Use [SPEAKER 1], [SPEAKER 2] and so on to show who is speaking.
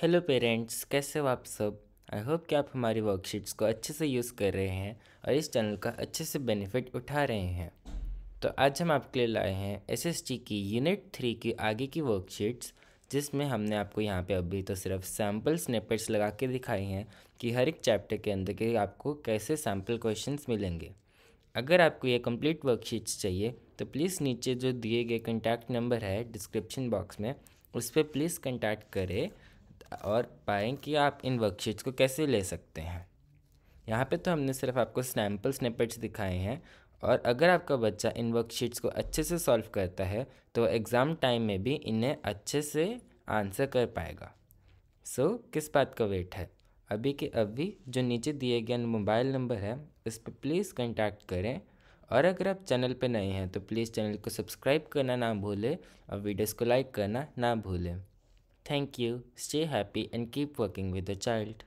[SPEAKER 1] Hello parents कैसे हो आप सब आई होप कि आप हमारी वर्कशीट्स को अच्छे से यूज़ कर रहे हैं और इस चैनल का अच्छे से बेनिफिट उठा रहे हैं तो आज हम आपके लिए लाए हैं एसएसटी की यूनिट थ्री की आगे की वर्कशीट्स जिसमें हमने आपको यहाँ पे अभी तो सिर्फ सैम्पल स्नेपेट्स लगा के दिखाई हैं कि हर एक चैप्टर के अंदर के आपको कैसे सैम्पल क्वेश्चन मिलेंगे अगर आपको ये कम्प्लीट वर्कशीट्स चाहिए तो प्लीज़ नीचे जो दिए गए कंटैक्ट नंबर है डिस्क्रिप्शन बॉक्स में उस पर प्लीज़ कंटैक्ट करें और पाएँ कि आप इन वर्कशीट्स को कैसे ले सकते हैं यहाँ पे तो हमने सिर्फ आपको सैम्पल स्नेपेट्स दिखाए हैं और अगर आपका बच्चा इन वर्कशीट्स को अच्छे से सॉल्व करता है तो एग्ज़ाम टाइम में भी इन्हें अच्छे से आंसर कर पाएगा सो so, किस बात का वेट है अभी के अभी जो नीचे दिए गए मोबाइल नंबर है उस पर प्लीज़ कंटैक्ट करें और अगर आप चैनल पर नए हैं तो प्लीज़ चैनल को सब्सक्राइब करना ना भूलें और वीडियोज़ को लाइक करना ना भूलें Thank you, stay happy and keep working with the child.